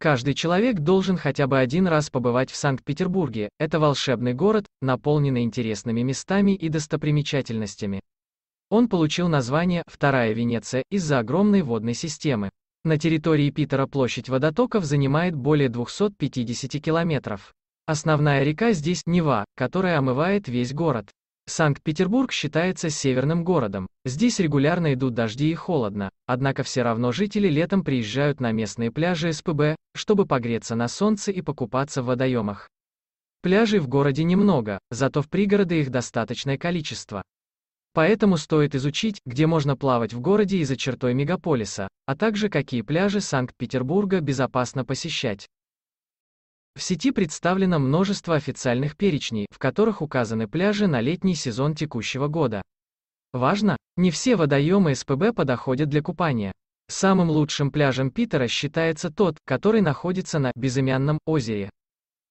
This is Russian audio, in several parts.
Каждый человек должен хотя бы один раз побывать в Санкт-Петербурге. Это волшебный город, наполненный интересными местами и достопримечательностями. Он получил название «Вторая Венеция» из-за огромной водной системы. На территории Питера площадь водотоков занимает более 250 километров. Основная река здесь – Нева, которая омывает весь город. Санкт-Петербург считается северным городом. Здесь регулярно идут дожди и холодно, однако все равно жители летом приезжают на местные пляжи СПБ, чтобы погреться на солнце и покупаться в водоемах. Пляжей в городе немного, зато в пригороды их достаточное количество. Поэтому стоит изучить, где можно плавать в городе и за чертой мегаполиса, а также какие пляжи Санкт-Петербурга безопасно посещать. В сети представлено множество официальных перечней, в которых указаны пляжи на летний сезон текущего года. Важно, не все водоемы СПБ подоходят для купания. Самым лучшим пляжем Питера считается тот, который находится на Безымянном озере.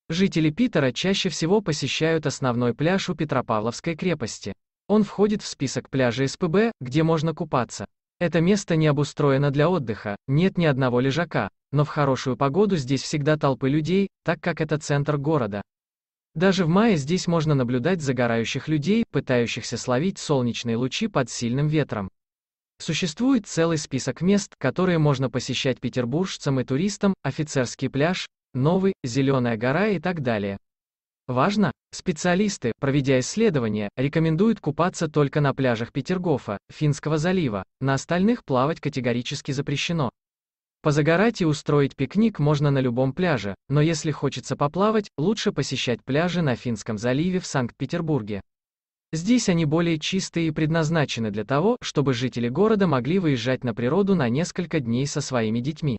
Жители Питера чаще всего посещают основной пляж у Петропавловской крепости. Он входит в список пляжей СПБ, где можно купаться. Это место не обустроено для отдыха, нет ни одного лежака, но в хорошую погоду здесь всегда толпы людей, так как это центр города. Даже в мае здесь можно наблюдать загорающих людей, пытающихся словить солнечные лучи под сильным ветром. Существует целый список мест, которые можно посещать петербуржцам и туристам, офицерский пляж, Новый, Зеленая гора и так далее. Важно, специалисты, проведя исследования, рекомендуют купаться только на пляжах Петергофа, Финского залива, на остальных плавать категорически запрещено. Позагорать и устроить пикник можно на любом пляже, но если хочется поплавать, лучше посещать пляжи на Финском заливе в Санкт-Петербурге. Здесь они более чистые и предназначены для того, чтобы жители города могли выезжать на природу на несколько дней со своими детьми.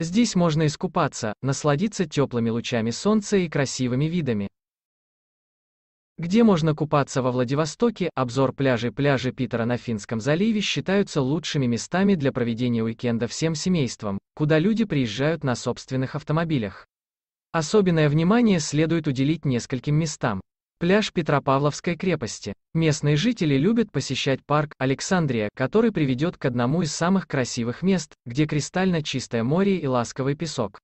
Здесь можно искупаться, насладиться теплыми лучами солнца и красивыми видами. Где можно купаться во Владивостоке, обзор пляжей пляжи Питера на Финском заливе считаются лучшими местами для проведения уикенда всем семействам, куда люди приезжают на собственных автомобилях. Особенное внимание следует уделить нескольким местам. Пляж Петропавловской крепости. Местные жители любят посещать парк Александрия, который приведет к одному из самых красивых мест, где кристально чистое море и ласковый песок.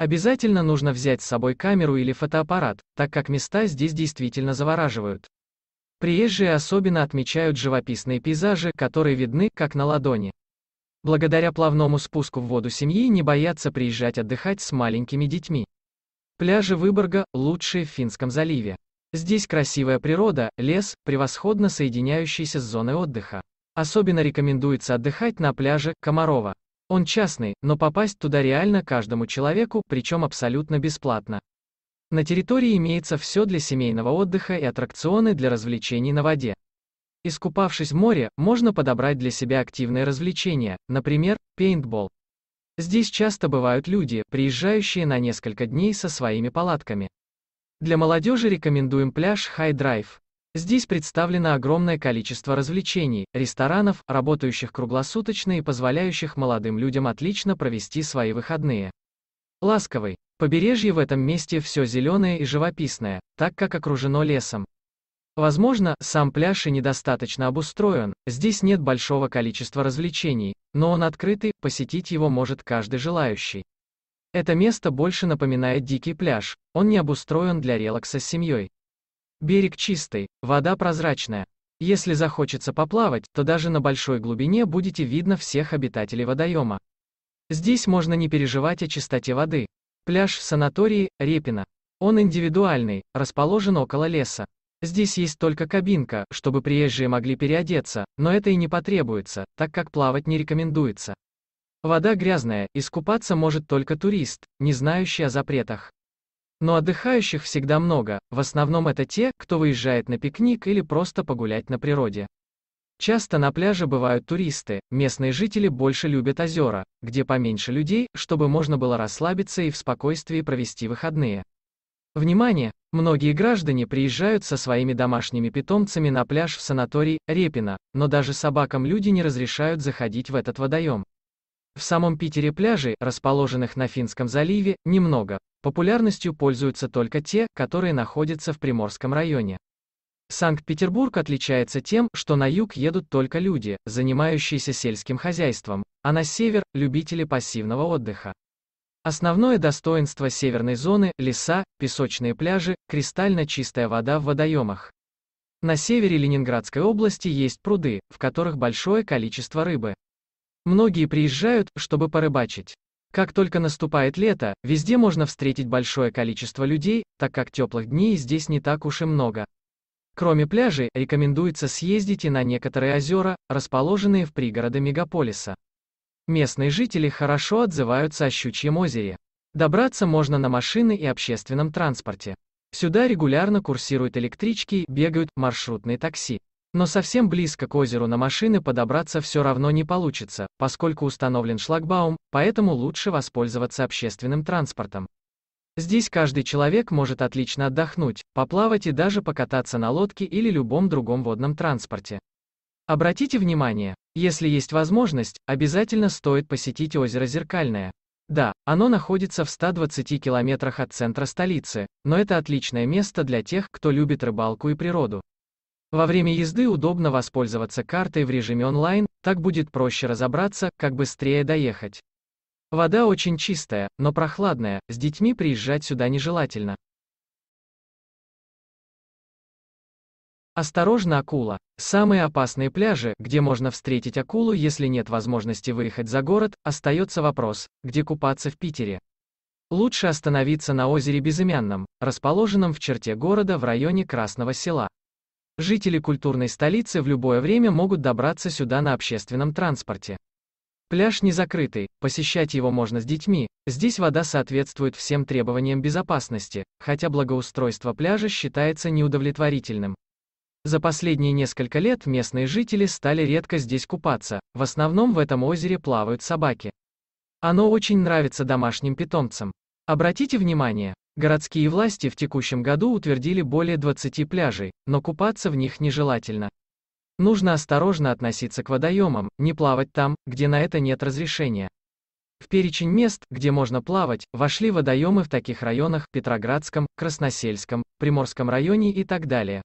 Обязательно нужно взять с собой камеру или фотоаппарат, так как места здесь действительно завораживают. Приезжие особенно отмечают живописные пейзажи, которые видны, как на ладони. Благодаря плавному спуску в воду семьи не боятся приезжать отдыхать с маленькими детьми. Пляжи Выборга – лучшие в Финском заливе. Здесь красивая природа, лес, превосходно соединяющийся с зоной отдыха. Особенно рекомендуется отдыхать на пляже Комарова. Он частный, но попасть туда реально каждому человеку, причем абсолютно бесплатно. На территории имеется все для семейного отдыха и аттракционы для развлечений на воде. Искупавшись в море, можно подобрать для себя активное развлечение, например, пейнтбол. Здесь часто бывают люди, приезжающие на несколько дней со своими палатками. Для молодежи рекомендуем пляж High Drive. Здесь представлено огромное количество развлечений, ресторанов, работающих круглосуточно и позволяющих молодым людям отлично провести свои выходные. Ласковый. Побережье в этом месте все зеленое и живописное, так как окружено лесом. Возможно, сам пляж и недостаточно обустроен, здесь нет большого количества развлечений, но он открытый, посетить его может каждый желающий. Это место больше напоминает дикий пляж, он не обустроен для релакса с семьей. Берег чистый, вода прозрачная. Если захочется поплавать, то даже на большой глубине будете видно всех обитателей водоема. Здесь можно не переживать о чистоте воды. Пляж в санатории Репина. Он индивидуальный, расположен около леса. Здесь есть только кабинка, чтобы приезжие могли переодеться, но это и не потребуется, так как плавать не рекомендуется. Вода грязная, искупаться может только турист, не знающий о запретах. Но отдыхающих всегда много, в основном это те, кто выезжает на пикник или просто погулять на природе. Часто на пляже бывают туристы, местные жители больше любят озера, где поменьше людей, чтобы можно было расслабиться и в спокойствии провести выходные. Внимание! Многие граждане приезжают со своими домашними питомцами на пляж в санаторий Репина, но даже собакам люди не разрешают заходить в этот водоем. В самом Питере пляжей, расположенных на Финском заливе, немного, Популярностью пользуются только те, которые находятся в Приморском районе. Санкт-Петербург отличается тем, что на юг едут только люди, занимающиеся сельским хозяйством, а на север – любители пассивного отдыха. Основное достоинство северной зоны – леса, песочные пляжи, кристально чистая вода в водоемах. На севере Ленинградской области есть пруды, в которых большое количество рыбы. Многие приезжают, чтобы порыбачить. Как только наступает лето, везде можно встретить большое количество людей, так как теплых дней здесь не так уж и много. Кроме пляжей, рекомендуется съездить и на некоторые озера, расположенные в пригороде мегаполиса. Местные жители хорошо отзываются о Щучьем озере. Добраться можно на машины и общественном транспорте. Сюда регулярно курсируют электрички, бегают маршрутные такси. Но совсем близко к озеру на машины подобраться все равно не получится, поскольку установлен шлагбаум, поэтому лучше воспользоваться общественным транспортом. Здесь каждый человек может отлично отдохнуть, поплавать и даже покататься на лодке или любом другом водном транспорте. Обратите внимание, если есть возможность, обязательно стоит посетить озеро Зеркальное. Да, оно находится в 120 километрах от центра столицы, но это отличное место для тех, кто любит рыбалку и природу. Во время езды удобно воспользоваться картой в режиме онлайн, так будет проще разобраться, как быстрее доехать. Вода очень чистая, но прохладная, с детьми приезжать сюда нежелательно. Осторожно акула. Самые опасные пляжи, где можно встретить акулу, если нет возможности выехать за город, остается вопрос, где купаться в Питере. Лучше остановиться на озере Безымянном, расположенном в черте города в районе Красного села. Жители культурной столицы в любое время могут добраться сюда на общественном транспорте. Пляж не закрытый, посещать его можно с детьми. Здесь вода соответствует всем требованиям безопасности, хотя благоустройство пляжа считается неудовлетворительным. За последние несколько лет местные жители стали редко здесь купаться, в основном в этом озере плавают собаки. Оно очень нравится домашним питомцам. Обратите внимание, Городские власти в текущем году утвердили более 20 пляжей, но купаться в них нежелательно. Нужно осторожно относиться к водоемам, не плавать там, где на это нет разрешения. В перечень мест, где можно плавать, вошли водоемы в таких районах – Петроградском, Красносельском, Приморском районе и так далее.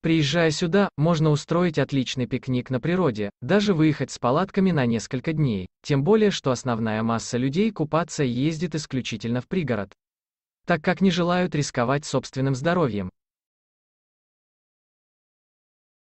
Приезжая сюда, можно устроить отличный пикник на природе, даже выехать с палатками на несколько дней, тем более, что основная масса людей купаться ездит исключительно в пригород так как не желают рисковать собственным здоровьем.